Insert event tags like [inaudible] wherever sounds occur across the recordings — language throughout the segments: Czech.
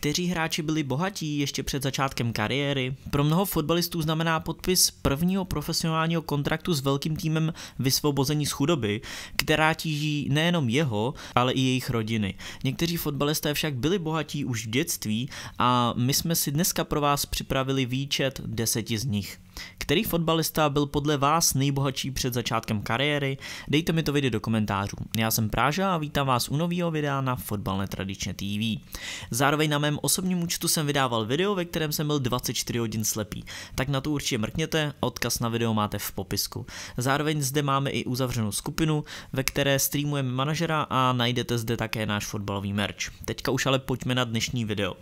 Kteří hráči byli bohatí ještě před začátkem kariéry? Pro mnoho fotbalistů znamená podpis prvního profesionálního kontraktu s velkým týmem vysvobození z chudoby, která tíží nejenom jeho, ale i jejich rodiny. Někteří fotbalisté však byli bohatí už v dětství a my jsme si dneska pro vás připravili výčet deseti z nich. Který fotbalista byl podle vás nejbohatší před začátkem kariéry? Dejte mi to video do komentářů. Já jsem Práža a vítám vás u nového videa na Fotbal netradičně TV. Zároveň na mém osobním účtu jsem vydával video, ve kterém jsem byl 24 hodin slepý. Tak na to určitě mrkněte, odkaz na video máte v popisku. Zároveň zde máme i uzavřenou skupinu, ve které streamujeme manažera a najdete zde také náš fotbalový merch. Teďka už ale pojďme na dnešní video.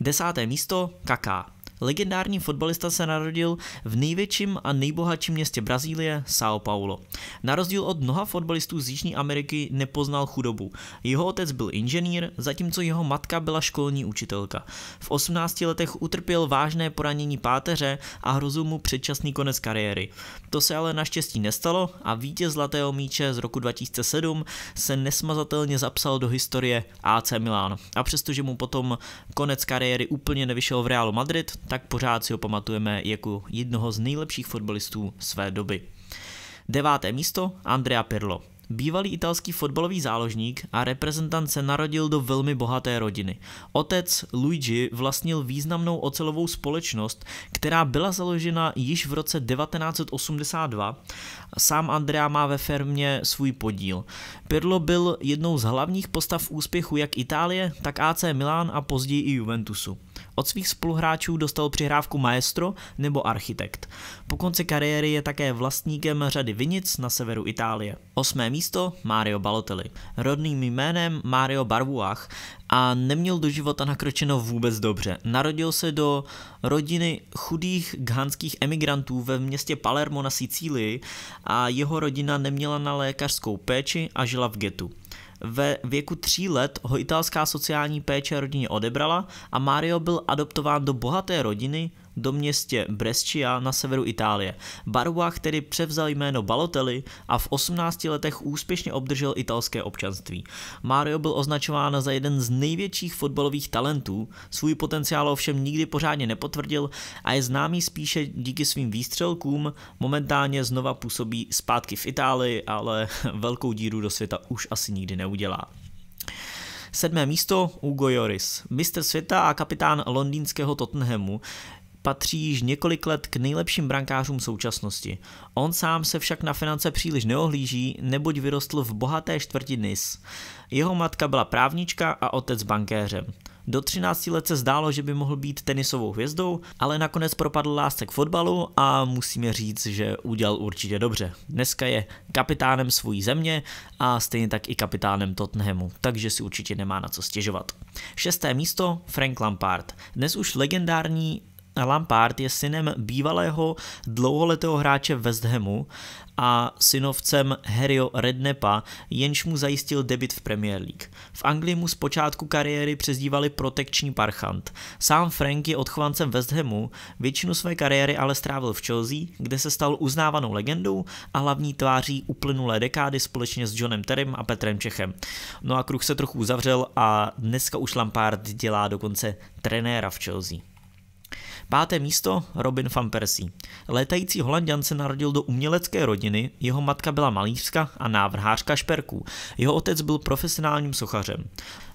Desáté místo Kaká. Legendární fotbalista se narodil v největším a nejbohatším městě Brazílie, São Paulo. Na rozdíl od mnoha fotbalistů z Jižní Ameriky nepoznal chudobu. Jeho otec byl inženýr, zatímco jeho matka byla školní učitelka. V 18 letech utrpěl vážné poranění páteře a hrozil mu předčasný konec kariéry. To se ale naštěstí nestalo a vítěz Zlatého míče z roku 2007 se nesmazatelně zapsal do historie AC Milan. A přestože mu potom konec kariéry úplně nevyšel v Realu Madrid, tak pořád si ho pamatujeme jako jednoho z nejlepších fotbalistů své doby. Deváté místo Andrea Pirlo. Bývalý italský fotbalový záložník a reprezentant se narodil do velmi bohaté rodiny. Otec Luigi vlastnil významnou ocelovou společnost, která byla založena již v roce 1982. Sám Andrea má ve firmě svůj podíl. Pirlo byl jednou z hlavních postav úspěchu jak Itálie, tak AC Milan a později i Juventusu. Od svých spoluhráčů dostal přihrávku maestro nebo architekt. Po konci kariéry je také vlastníkem řady vinic na severu Itálie. Osmé místo Mario Balotelli. Rodným jménem Mario Barbuach a neměl do života nakročeno vůbec dobře. Narodil se do rodiny chudých ghanských emigrantů ve městě Palermo na Sicílii a jeho rodina neměla na lékařskou péči a žila v getu. Ve věku tří let ho italská sociální péče rodině odebrala a Mario byl adoptován do bohaté rodiny do městě Brescia na severu Itálie. Baruach tedy převzal jméno Balotelli a v 18 letech úspěšně obdržel italské občanství. Mario byl označován za jeden z největších fotbalových talentů, svůj potenciál ovšem nikdy pořádně nepotvrdil a je známý spíše díky svým výstřelkům, momentálně znova působí zpátky v Itálii, ale [laughs] velkou díru do světa už asi nikdy neudělá. Sedmé místo Hugo Joris, mistr světa a kapitán londýnského Tottenhamu patří již několik let k nejlepším brankářům současnosti. On sám se však na finance příliš neohlíží, neboť vyrostl v bohaté čtvrti Nis. Jeho matka byla právnička a otec bankéřem. Do 13 let se zdálo, že by mohl být tenisovou hvězdou, ale nakonec propadl lásce k fotbalu a musíme říct, že udělal určitě dobře. Dneska je kapitánem svojí země a stejně tak i kapitánem Tottenhamu, takže si určitě nemá na co stěžovat. Šesté místo Frank Lampard. Dnes už legendární Lampard je synem bývalého dlouholetého hráče West Hamu a synovcem Herio Rednepa, jenž mu zajistil debit v Premier League. V Anglii mu z počátku kariéry přezdívali protekční parchant. Sám Frank je odchovancem West Hamu, většinu své kariéry ale strávil v Chelsea, kde se stal uznávanou legendou a hlavní tváří uplynulé dekády společně s Johnem Terrym a Petrem Čechem. No a kruh se trochu uzavřel a dneska už Lampard dělá dokonce trenéra v Chelsea. Páté místo Robin van Persie. Létající holanděn se narodil do umělecké rodiny, jeho matka byla malířka a návrhářka šperků. Jeho otec byl profesionálním sochařem.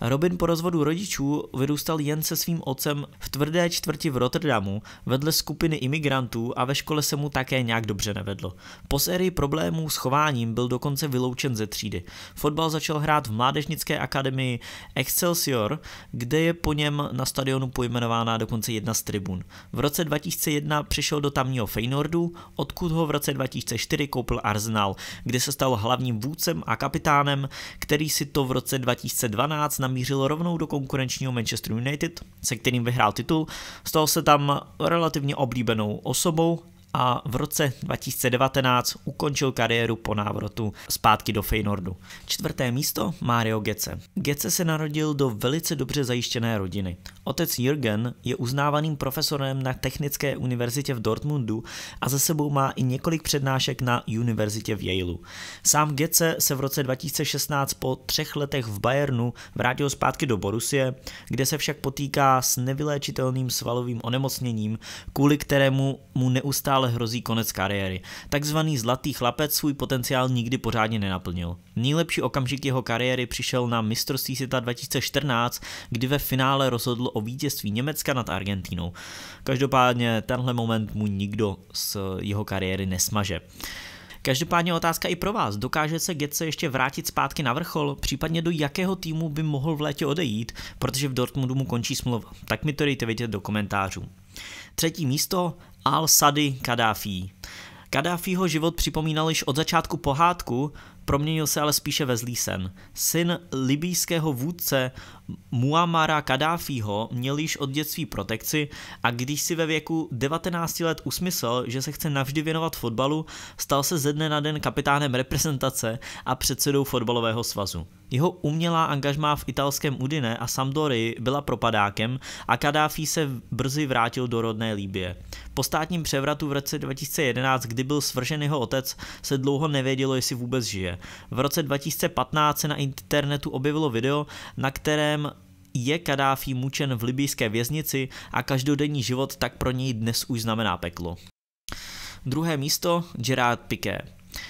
Robin po rozvodu rodičů vyrůstal jen se svým otcem v tvrdé čtvrti v Rotterdamu, vedle skupiny imigrantů a ve škole se mu také nějak dobře nevedlo. Po sérii problémů s chováním byl dokonce vyloučen ze třídy. Fotbal začal hrát v mládežnické akademii Excelsior, kde je po něm na stadionu pojmenována dokonce jedna z tribun. V roce 2001 přišel do tamního Feynordu, odkud ho v roce 2004 koupil Arsenal, kde se stal hlavním vůdcem a kapitánem, který si to v roce 2012 namířil rovnou do konkurenčního Manchester United, se kterým vyhrál titul. Stal se tam relativně oblíbenou osobou a v roce 2019 ukončil kariéru po návratu zpátky do Feynordu. Čtvrté místo Mario Gece. Gece se narodil do velice dobře zajištěné rodiny. Otec Jürgen je uznávaným profesorem na Technické univerzitě v Dortmundu a za sebou má i několik přednášek na univerzitě v Yaleu. Sám Gece se v roce 2016 po třech letech v Bayernu vrátil zpátky do Borusie, kde se však potýká s nevyléčitelným svalovým onemocněním, kvůli kterému mu neustále ale hrozí konec kariéry. Takzvaný zlatý chlapec svůj potenciál nikdy pořádně nenaplnil. Nejlepší okamžik jeho kariéry přišel na mistrovství světa 2014, kdy ve finále rozhodl o vítězství Německa nad Argentínou. Každopádně tenhle moment mu nikdo z jeho kariéry nesmaže. Každopádně otázka i pro vás. Dokáže se Getze ještě vrátit zpátky na vrchol? Případně do jakého týmu by mohl v létě odejít? Protože v Dortmundu mu končí smlouva. Tak mi to dejte vědět do komentářů. Třetí místo Al-Sadi Kadáfí. Kadáfího život připomínal již od začátku pohádku, proměnil se ale spíše ve zlý sen. Syn libýského vůdce Muammara Kadáfího měl již od dětství protekci a když si ve věku 19 let usmyslel, že se chce navždy věnovat fotbalu, stal se ze dne na den kapitánem reprezentace a předsedou fotbalového svazu. Jeho umělá angažmá v italském Udine a Sampdori byla propadákem a Kadáfi se brzy vrátil do rodné Líbie. Po státním převratu v roce 2011, kdy byl svržen jeho otec, se dlouho nevědělo, jestli vůbec žije. V roce 2015 se na internetu objevilo video, na které problém je Kadáfi mučen v libijské věznici a každodenní život tak pro něj dnes už znamená peklo. Druhé místo Gerard Piqué.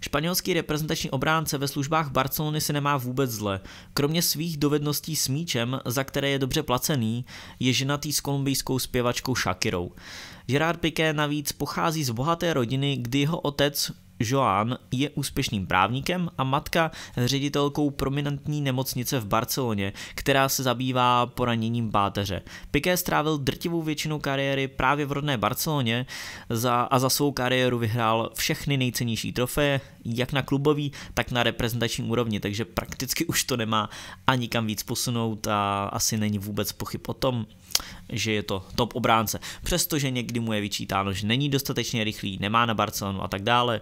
Španělský reprezentační obránce ve službách Barcelony se nemá vůbec zle. Kromě svých dovedností s míčem, za které je dobře placený, je ženatý s kolumbijskou zpěvačkou Shakirou. Gerard Piqué navíc pochází z bohaté rodiny, kdy jeho otec Joan je úspěšným právníkem a matka ředitelkou prominentní nemocnice v Barceloně, která se zabývá poraněním páteře. Piqué strávil drtivou většinu kariéry právě v rodné Barceloně za, a za svou kariéru vyhrál všechny nejcennější trofeje, jak na klubový, tak na reprezentační úrovni, takže prakticky už to nemá ani kam víc posunout a asi není vůbec pochyb o tom, že je to top obránce. Přestože někdy mu je vyčítáno, že není dostatečně rychlý, nemá na Barcelonu a tak dále,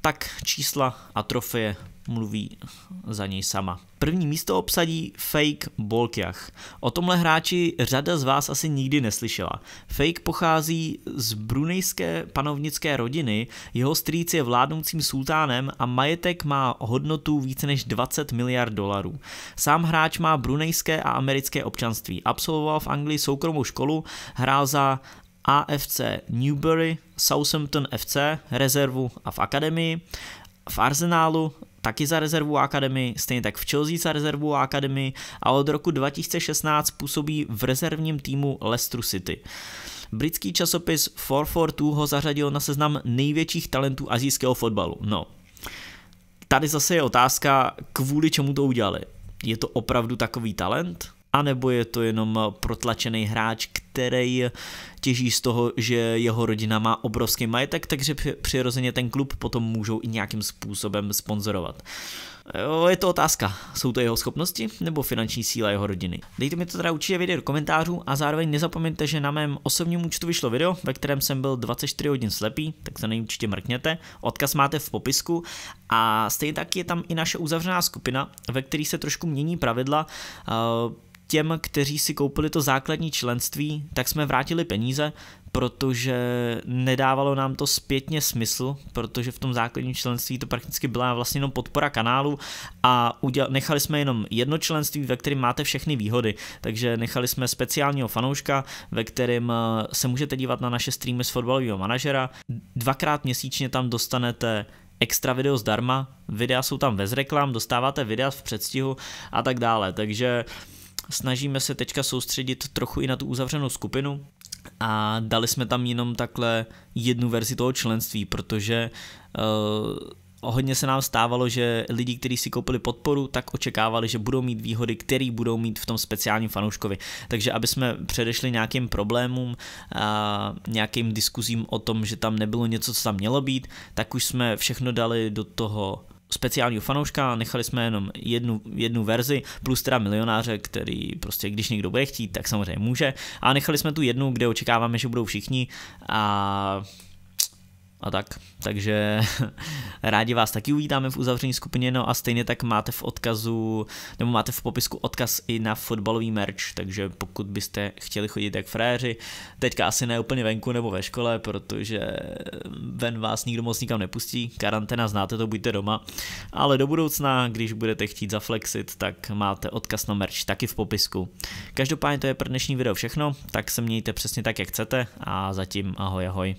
tak čísla atrofie mluví za něj sama. První místo obsadí Fake Bolkiach. O tomhle hráči řada z vás asi nikdy neslyšela. Fake pochází z brunejské panovnické rodiny, jeho strýc je vládnoucím sultánem a majetek má hodnotu více než 20 miliard dolarů. Sám hráč má brunejské a americké občanství. Absolvoval v Anglii soukromou školu, hrál za AFC Newbury, Southampton FC, rezervu a v akademii, v Arsenálu taky za rezervu a akademii, stejně tak v Chelsea za rezervu a akademii a od roku 2016 působí v rezervním týmu Leicester City. Britský časopis 442 ho zařadil na seznam největších talentů azijského fotbalu. No, tady zase je otázka, kvůli čemu to udělali. Je to opravdu takový talent? A nebo je to jenom protlačený hráč, který který těží z toho, že jeho rodina má obrovský majetek, takže přirozeně ten klub potom můžou i nějakým způsobem sponzorovat. je to otázka. Jsou to jeho schopnosti nebo finanční síla jeho rodiny? Dejte mi to teda určitě vědět do komentářů a zároveň nezapomeňte, že na mém osobním účtu vyšlo video, ve kterém jsem byl 24 hodin slepý, tak se na něj určitě mrkněte. Odkaz máte v popisku a stejně tak je tam i naše uzavřená skupina, ve které se trošku mění pravidla. Uh, těm, kteří si koupili to základní členství, tak jsme vrátili peníze, protože nedávalo nám to zpětně smysl, protože v tom základním členství to prakticky byla vlastně jenom podpora kanálu a uděl- nechali jsme jenom jedno členství, ve kterém máte všechny výhody, takže nechali jsme speciálního fanouška, ve kterém eh, se můžete dívat na naše streamy z fotbalového manažera, dvakrát měsíčně tam dostanete extra video zdarma, videa jsou tam bez reklam, dostáváte videa v předstihu a tak dále, takže uh, Snažíme se teďka soustředit trochu i na tu uzavřenou skupinu a dali jsme tam jenom takhle jednu verzi toho členství, protože uh, hodně se nám stávalo, že lidi, kteří si koupili podporu, tak očekávali, že budou mít výhody, které budou mít v tom speciálním fanouškovi. Takže aby jsme předešli nějakým problémům a nějakým diskuzím o tom, že tam nebylo něco, co tam mělo být, tak už jsme všechno dali do toho speciálního fanouška, nechali jsme jenom jednu, jednu verzi, plus teda milionáře, který prostě, když někdo bude chtít, tak samozřejmě může. A nechali jsme tu jednu, kde očekáváme, že budou všichni a a tak. Takže [laughs] rádi vás taky uvítáme v uzavření skupině, no a stejně tak máte v odkazu, nebo máte v popisku odkaz i na fotbalový merch, takže pokud byste chtěli chodit jak fréři, teďka asi ne úplně venku nebo ve škole, protože ven vás nikdo moc nikam nepustí, karanténa znáte to, buďte doma, ale do budoucna, když budete chtít zaflexit, tak máte odkaz na merch taky v popisku. Každopádně to je pro dnešní video všechno, tak se mějte přesně tak, jak chcete a zatím ahoj ahoj.